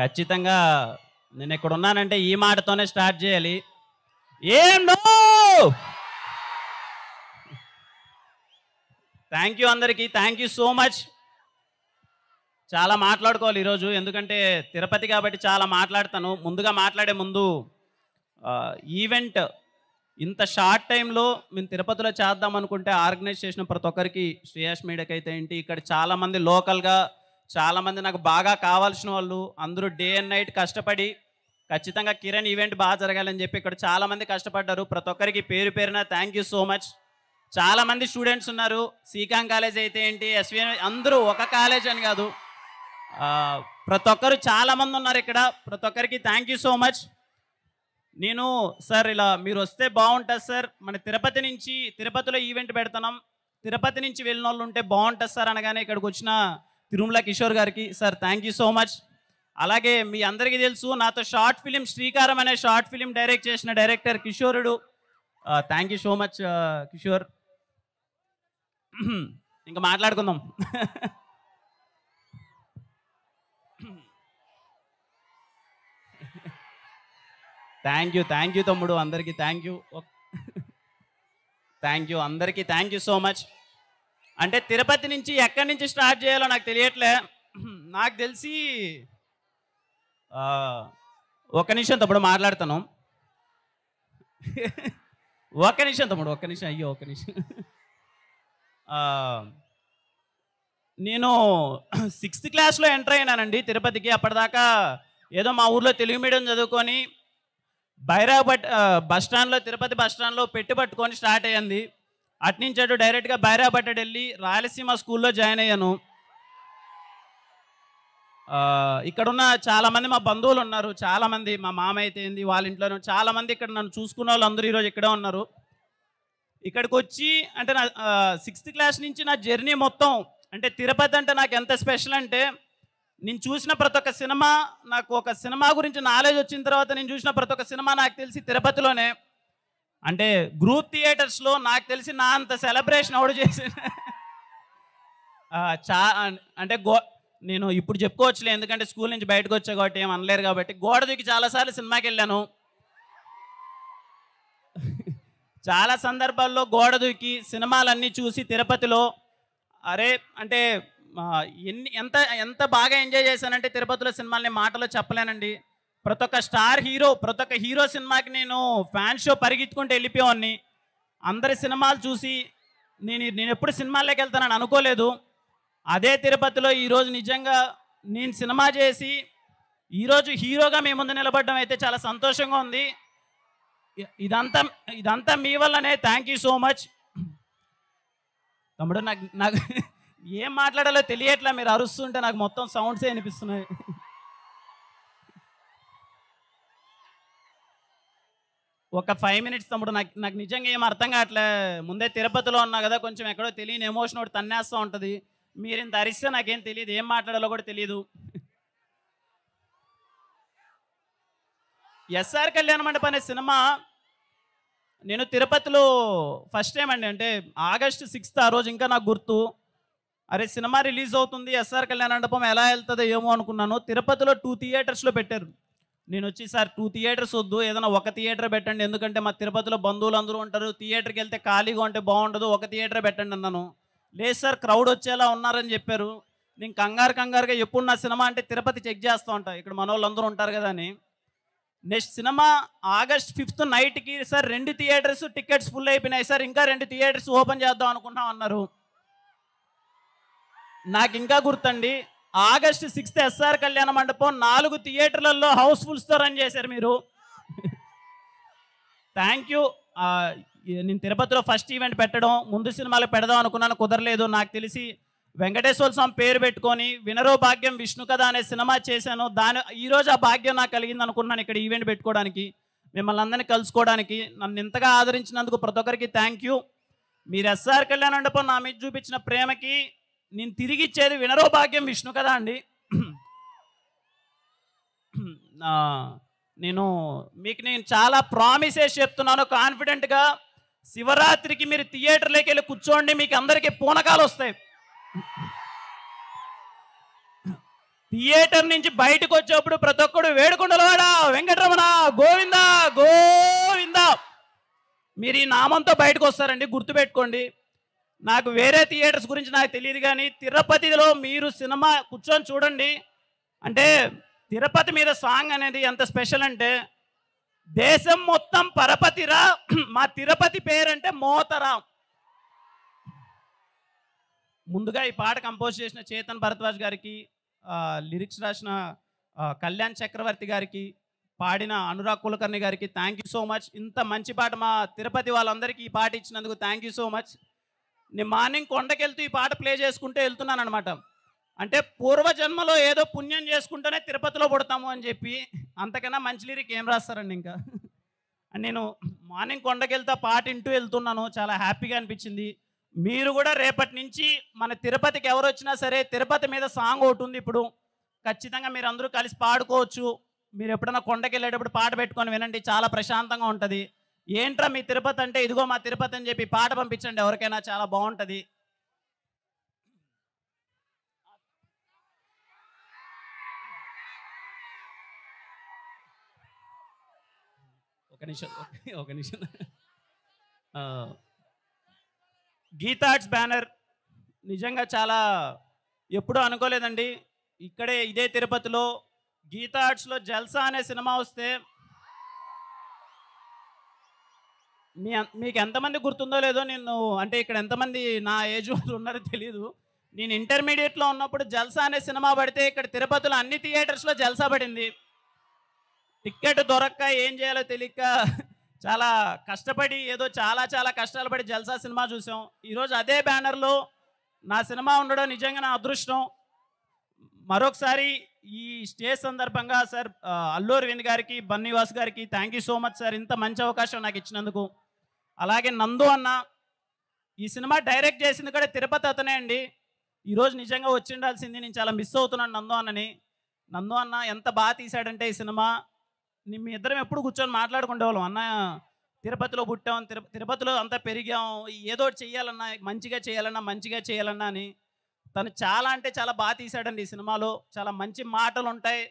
ఖచ్చితంగా నేను ఇక్కడ ఉన్నానంటే ఈ మాటతోనే స్టార్ట్ చేయాలి ఏం థ్యాంక్ యూ అందరికీ థ్యాంక్ యూ సో మచ్ చాలా మాట్లాడుకోవాలి ఈరోజు ఎందుకంటే తిరుపతి కాబట్టి చాలా మాట్లాడతాను ముందుగా మాట్లాడే ముందు ఈవెంట్ ఇంత షార్ట్ టైంలో మేము తిరుపతిలో చేద్దాం అనుకుంటే ఆర్గనైజ్ చేసిన ప్రతి ఒక్కరికి శ్రేయాస్ మీడియాకి అయితే ఏంటి ఇక్కడ చాలామంది లోకల్గా చాలామంది నాకు బాగా కావాల్సిన వాళ్ళు అందరూ డే అండ్ నైట్ కష్టపడి ఖచ్చితంగా కిరణ్ ఈవెంట్ బాగా జరగాలని చెప్పి ఇక్కడ చాలామంది కష్టపడ్డారు ప్రతి ఒక్కరికి పేరు పేరున థ్యాంక్ యూ సో మచ్ చాలామంది స్టూడెంట్స్ ఉన్నారు సీకాంగ్ కాలేజ్ అయితే ఏంటి ఎస్విఎం అందరూ ఒక కాలేజ్ అని కాదు ప్రతి ఒక్కరు చాలామంది ఉన్నారు ఇక్కడ ప్రతి ఒక్కరికి థ్యాంక్ యూ సో మచ్ నేను సార్ ఇలా మీరు వస్తే బాగుంటుంది సార్ మన తిరుపతి నుంచి తిరుపతిలో ఈవెంట్ పెడుతున్నాం తిరుపతి నుంచి వెళ్ళిన వాళ్ళు ఉంటే బాగుంటుంది సార్ అనగానే ఇక్కడికి వచ్చిన తిరుమల కిషోర్ గారికి sir thank you so much అలాగే మీ అందరికీ తెలుసు నాతో షార్ట్ ఫిలిం శ్రీకారం అనే షార్ట్ ఫిలిం డైరెక్ట్ చేసిన డైరెక్టర్ కిషోరుడు thank you so much Kishore ఇంకా మాట్లాడుకుందాం థ్యాంక్ యూ థ్యాంక్ యూ తమ్ముడు అందరికీ థ్యాంక్ యూ థ్యాంక్ యూ అందరికీ థ్యాంక్ యూ సో మచ్ అంటే తిరుపతి నుంచి ఎక్కడి నుంచి స్టార్ట్ చేయాలో నాకు తెలియట్లే నాకు తెలిసి ఒక నిమిషం తప్పుడు మాట్లాడతాను ఒక నిమిషం తమ్ముడు ఒక నిమిషం అయ్యో ఒక నిమిషం నేను సిక్స్త్ క్లాస్లో ఎంటర్ అయినానండి తిరుపతికి అప్పటిదాకా ఏదో మా ఊర్లో తెలుగు మీడియం చదువుకొని బైరాబట్ బస్ స్టాండ్లో తిరుపతి బస్ స్టాండ్లో పెట్టి పట్టుకొని స్టార్ట్ అయ్యింది అట్నుంచి అటు డైరెక్ట్గా బైరాబట్టడు వెళ్ళి రాయలసీమ స్కూల్లో జాయిన్ అయ్యాను ఇక్కడున్న చాలామంది మా బంధువులు ఉన్నారు చాలామంది మా మామ అయితే ఏంది వాళ్ళ ఇంట్లో చాలామంది ఇక్కడ నన్ను చూసుకున్న వాళ్ళు అందరూ ఈరోజు ఇక్కడే ఉన్నారు ఇక్కడికి వచ్చి అంటే నా సిక్స్త్ క్లాస్ నుంచి నా జర్నీ మొత్తం అంటే తిరుపతి అంటే నాకు ఎంత స్పెషల్ అంటే నేను చూసిన ప్రతి ఒక్క సినిమా నాకు ఒక సినిమా గురించి నాలెడ్జ్ వచ్చిన తర్వాత నేను చూసిన ప్రతి ఒక్క సినిమా నాకు తెలిసి తిరుపతిలోనే అంటే గ్రూప్ థియేటర్స్లో నాకు తెలిసి నా అంత సెలబ్రేషన్ ఎవడు చేసి చా అంటే గో నేను ఇప్పుడు చెప్పుకోవచ్చులే ఎందుకంటే స్కూల్ నుంచి బయటకు వచ్చా కాబట్టి ఏం అనలేరు కాబట్టి గోడ దిగి చాలాసార్లు సినిమాకి వెళ్ళాను చాలా సందర్భాల్లో గోడ దూకి సినిమాలన్నీ చూసి తిరుపతిలో అరే అంటే ఎన్ని ఎంత ఎంత బాగా ఎంజాయ్ చేశానంటే తిరుపతిలో నేను మాటలో చెప్పలేనండి ప్రతి ఒక్క స్టార్ హీరో ప్రతి ఒక్క హీరో సినిమాకి నేను ఫ్యాన్ షో పరిగెత్తుకుంటూ వెళ్ళిపోయాన్ని అందరి సినిమాలు చూసి నేను నేను ఎప్పుడు సినిమాల్లోకి వెళ్తానని అనుకోలేదు అదే తిరుపతిలో ఈరోజు నిజంగా నేను సినిమా చేసి ఈరోజు హీరోగా మీ ముందు నిలబడడం అయితే చాలా సంతోషంగా ఉంది ఇదంతా ఇదంతా మీ వల్లనే థ్యాంక్ యూ సో మచ్ తమ్ముడు నాకు నాకు ఏం మాట్లాడాలో తెలియట్లా మీరు అరుస్తుంటే నాకు మొత్తం సౌండ్సే అనిపిస్తున్నాయి ఒక ఫైవ్ మినిట్స్ తమ్ముడు నాకు నాకు నిజంగా ఏం అర్థం కావట్లే ముందే తిరుపతిలో ఉన్నా కదా కొంచెం ఎక్కడో తెలియని ఎమోషన్ ఒకటి తన్నేస్తూ ఉంటుంది మీరు ఇంత అరిస్తే నాకేం తెలియదు ఏం మాట్లాడాలో కూడా తెలియదు ఎస్ఆర్ కళ్యాణ మండపం అనే సినిమా నేను తిరుపతిలో ఫస్ట్ టైం అండి అంటే ఆగస్ట్ సిక్స్త్ ఆ రోజు ఇంకా నాకు గుర్తు అరే సినిమా రిలీజ్ అవుతుంది ఎస్ఆర్ కళ్యాణ మండపం ఎలా వెళ్తుందో ఏమో అనుకున్నాను తిరుపతిలో టూ థియేటర్స్లో పెట్టారు నేను వచ్చి సార్ టూ థియేటర్స్ వద్దు ఏదైనా ఒక థియేటర్ పెట్టండి ఎందుకంటే మా తిరుపతిలో బంధువులు అందరూ ఉంటారు థియేటర్కి వెళ్తే ఖాళీగా ఉంటే బాగుండదు ఒక థియేటర్ పెట్టండి అన్నాను లేదు సార్ క్రౌడ్ వచ్చేలా ఉన్నారని చెప్పారు నేను కంగారు కంగారుగా ఎప్పుడు నా సినిమా అంటే తిరుపతి చెక్ చేస్తూ ఉంటాను ఇక్కడ మన వాళ్ళందరూ ఉంటారు కదా అని నెక్స్ట్ సినిమా ఆగస్ట్ ఫిఫ్త్ నైట్కి సార్ రెండు థియేటర్స్ టికెట్స్ ఫుల్ అయిపోయినాయి సార్ ఇంకా రెండు థియేటర్స్ ఓపెన్ చేద్దాం అనుకున్నాం అన్నారు నాకు ఇంకా గుర్తండి ఆగస్ట్ సిక్స్త్ ఎస్ఆర్ కళ్యాణ మండపం నాలుగు థియేటర్లలో హౌస్ఫుల్స్తో రన్ చేశారు మీరు థ్యాంక్ యూ నేను తిరుపతిలో ఫస్ట్ ఈవెంట్ పెట్టడం ముందు సినిమాలు పెడదాం అనుకున్నాను కుదరలేదు నాకు తెలిసి వెంకటేశ్వర స్వామి పేరు పెట్టుకొని వినరో భాగ్యం విష్ణు కథ అనే సినిమా చేశాను దాని ఈరోజు ఆ భాగ్యం నాకు కలిగింది అనుకున్నాను ఇక్కడ ఈవెంట్ పెట్టుకోవడానికి మిమ్మల్ని అందరినీ కలుసుకోవడానికి నన్ను ఇంతగా ఆదరించినందుకు ప్రతి ఒక్కరికి థ్యాంక్ యూ మీరు ఎస్ఆర్ కళ్యాణ్ మండపం నా మీద చూపించిన ప్రేమకి నేను తిరిగి ఇచ్చేది వినరో భాగ్యం విష్ణు కదా అండి నేను మీకు నేను చాలా ప్రామిస్ చేసి చెప్తున్నాను కాన్ఫిడెంట్గా శివరాత్రికి మీరు థియేటర్లోకి వెళ్ళి కూర్చోండి మీకు అందరికీ పూనకాలు వస్తాయి థియేటర్ నుంచి బయటకు వచ్చేప్పుడు ప్రతి ఒక్కడు వేడుకుండలవాడా వెంకటరమణ గోవిందా గోవిందా మీరు ఈ నామంతో బయటకు వస్తారండి గుర్తుపెట్టుకోండి నాకు వేరే థియేటర్స్ గురించి నాకు తెలియదు కానీ తిరుపతిలో మీరు సినిమా కూర్చొని చూడండి అంటే తిరుపతి మీద సాంగ్ అనేది ఎంత స్పెషల్ అంటే దేశం మొత్తం పరపతిరా మా తిరుపతి పేరంటే మోతరా ముందుగా ఈ పాట కంపోజ్ చేసిన చేతన్ భరద్వాజ్ గారికి లిరిక్స్ రాసిన కళ్యాణ్ చక్రవర్తి గారికి పాడిన అనురాగ్ కులకర్ణి గారికి థ్యాంక్ యూ సో మచ్ ఇంత మంచి పాట మా తిరుపతి వాళ్ళందరికీ ఈ పాట ఇచ్చినందుకు థ్యాంక్ యూ సో మచ్ నేను మార్నింగ్ కొండకెళ్తూ ఈ పాట ప్లే చేసుకుంటూ వెళ్తున్నాను అనమాట అంటే పూర్వజన్మలో ఏదో పుణ్యం చేసుకుంటేనే తిరుపతిలో పుడతాము అని చెప్పి అంతకన్నా మంచి లిరిక్ ఏం రాస్తారండి ఇంకా నేను మార్నింగ్ కొండకెళ్తా పాట ఇంటూ వెళ్తున్నాను చాలా హ్యాపీగా అనిపించింది మీరు కూడా రేపటి నుంచి మన తిరుపతికి ఎవరు వచ్చినా సరే తిరుపతి మీద సాంగ్ ఒకటి ఉంది ఇప్పుడు ఖచ్చితంగా మీరు అందరూ కలిసి పాడుకోవచ్చు మీరు ఎప్పుడైనా కొండకెళ్ళేటప్పుడు పాట పెట్టుకొని వినండి చాలా ప్రశాంతంగా ఉంటుంది ఏంట్రా మీ తిరుపతి అంటే ఇదిగో మా తిరుపతి అని చెప్పి పాట పంపించండి ఎవరికైనా చాలా బాగుంటుంది ఒక నిమిషం ఒక నిమిషం గీతార్ట్స్ బ్యానర్ నిజంగా చాలా ఎప్పుడూ అనుకోలేదండి ఇక్కడే ఇదే తిరుపతిలో గీతార్ట్స్లో జల్సా అనే సినిమా వస్తే మీ మీకు ఎంతమంది గుర్తుందో లేదో నేను అంటే ఇక్కడ ఎంతమంది నా ఏజ్ వాళ్ళు ఉన్నారో తెలియదు నేను ఇంటర్మీడియట్లో ఉన్నప్పుడు జల్సా అనే సినిమా పడితే ఇక్కడ తిరుపతిలో అన్ని థియేటర్స్లో జల్సా పడింది టిక్కెట్ దొరక్క ఏం చేయాలో తెలియక చాలా కష్టపడి ఏదో చాలా చాలా కష్టాలు పడి జల్సా సినిమా చూసాం ఈరోజు అదే బ్యానర్లో నా సినిమా ఉండడం నిజంగా నా అదృష్టం మరొకసారి ఈ స్టేజ్ సందర్భంగా సార్ అల్లు అరవింద్ గారికి బన్నీవాస్ గారికి thank you so much sir ఇంత మంచి అవకాశం నాకు ఇచ్చినందుకు అలాగే నందు అన్న ఈ సినిమా డైరెక్ట్ చేసింది కూడా తిరుపతి అతనే అండి ఈరోజు నిజంగా వచ్చిండాల్సింది నేను చాలా మిస్ అవుతున్నాను నందు అన్నని నందు అన్న ఎంత బాగా తీశాడంటే ఈ సినిమా మీ ఇద్దరం ఎప్పుడు కూర్చొని వాళ్ళం అన్న తిరుపతిలో పుట్టాం తిరుపతిలో అంతా పెరిగాం ఏదో చేయాలన్నా మంచిగా చేయాలన్నా మంచిగా చేయాలన్నా అని తను చాలా అంటే చాలా బాగా తీశాడండి ఈ సినిమాలో చాలా మంచి మాటలు ఉంటాయి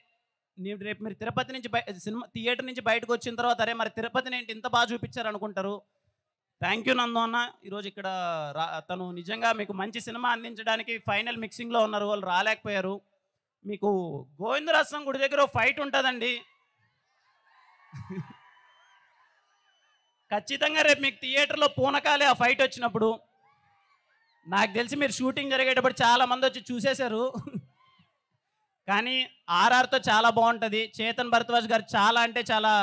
నేను రేపు మీరు తిరుపతి నుంచి బయ సినిమా థియేటర్ నుంచి బయటకు వచ్చిన తర్వాత అరే మరి తిరుపతిని ఏంటి ఇంత బాగా చూపించారు అనుకుంటారు థ్యాంక్ యూ నందు అన్న ఈరోజు ఇక్కడ తను నిజంగా మీకు మంచి సినిమా అందించడానికి ఫైనల్ మిక్సింగ్లో ఉన్నారు వాళ్ళు రాలేకపోయారు మీకు గోవిందరాజం గుడి దగ్గర ఫైట్ ఉంటుందండి ఖచ్చితంగా రేపు మీకు థియేటర్లో పూనకాలే ఆ ఫైట్ వచ్చినప్పుడు నాకు తెలిసి మీరు షూటింగ్ జరిగేటప్పుడు చాలామంది వచ్చి చూసేశారు కానీ ఆర్ఆర్తో చాలా బాగుంటుంది చేతన్ భరద్వాజ్ గారు చాలా అంటే చాలా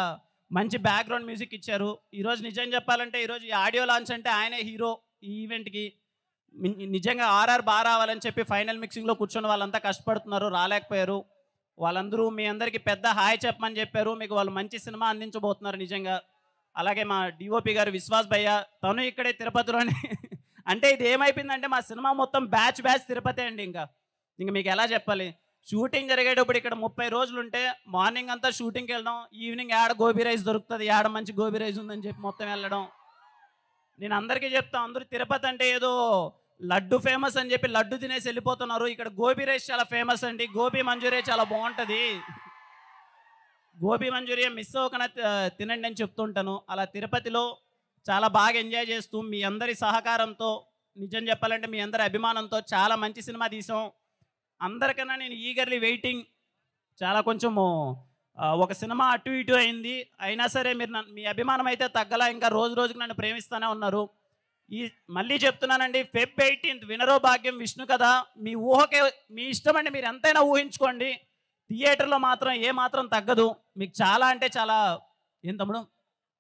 మంచి బ్యాక్గ్రౌండ్ మ్యూజిక్ ఇచ్చారు ఈరోజు నిజం చెప్పాలంటే ఈరోజు ఈ ఆడియో లాంచ్ అంటే ఆయనే హీరో ఈ ఈవెంట్కి నిజంగా ఆర్ఆర్ బాగా రావాలని చెప్పి ఫైనల్ మిక్సింగ్లో కూర్చొని వాళ్ళంతా కష్టపడుతున్నారు రాలేకపోయారు వాళ్ళందరూ మీ అందరికీ పెద్ద హాయ్ చెప్పమని చెప్పారు మీకు వాళ్ళు మంచి సినిమా అందించబోతున్నారు నిజంగా అలాగే మా డిఓపి గారు విశ్వాస్ భయ్య తను ఇక్కడే తిరుపతిలోనే అంటే ఇది ఏమైపోయిందంటే మా సినిమా మొత్తం బ్యాచ్ బ్యాచ్ తిరుపతి అండి ఇంకా ఇంక మీకు ఎలా చెప్పాలి షూటింగ్ జరిగేటప్పుడు ఇక్కడ ముప్పై రోజులు ఉంటే మార్నింగ్ అంతా షూటింగ్కి వెళ్ళడం ఈవినింగ్ యాడ గోబీ రైస్ దొరుకుతుంది యాడ మంచి గోబీ రైస్ ఉందని చెప్పి మొత్తం వెళ్ళడం నేను అందరికీ చెప్తాను అందరూ తిరుపతి అంటే ఏదో లడ్డు ఫేమస్ అని చెప్పి లడ్డు తినేసి వెళ్ళిపోతున్నారు ఇక్కడ గోబీ రైస్ చాలా ఫేమస్ అండి గోబీ మంజూరియా చాలా బాగుంటుంది గోబీ మంజూరియా మిస్ అవ్వకుండా తినండి అని చెప్తుంటాను అలా తిరుపతిలో చాలా బాగా ఎంజాయ్ చేస్తూ మీ అందరి సహకారంతో నిజం చెప్పాలంటే మీ అందరి అభిమానంతో చాలా మంచి సినిమా తీసాం అందరికన్నా నేను ఈగర్లీ వెయిటింగ్ చాలా కొంచెము ఒక సినిమా అటు ఇటు అయింది అయినా సరే మీరు మీ అభిమానం అయితే తగ్గలా ఇంకా రోజు రోజుకి నన్ను ప్రేమిస్తూనే ఉన్నారు ఈ మళ్ళీ చెప్తున్నానండి ఫెబ్ ఎయిటీన్త్ వినరో భాగ్యం విష్ణు కదా మీ ఊహకే మీ ఇష్టం అండి మీరు ఎంతైనా ఊహించుకోండి థియేటర్లో మాత్రం ఏ మాత్రం తగ్గదు మీకు చాలా అంటే చాలా ఏం తమ్ముడు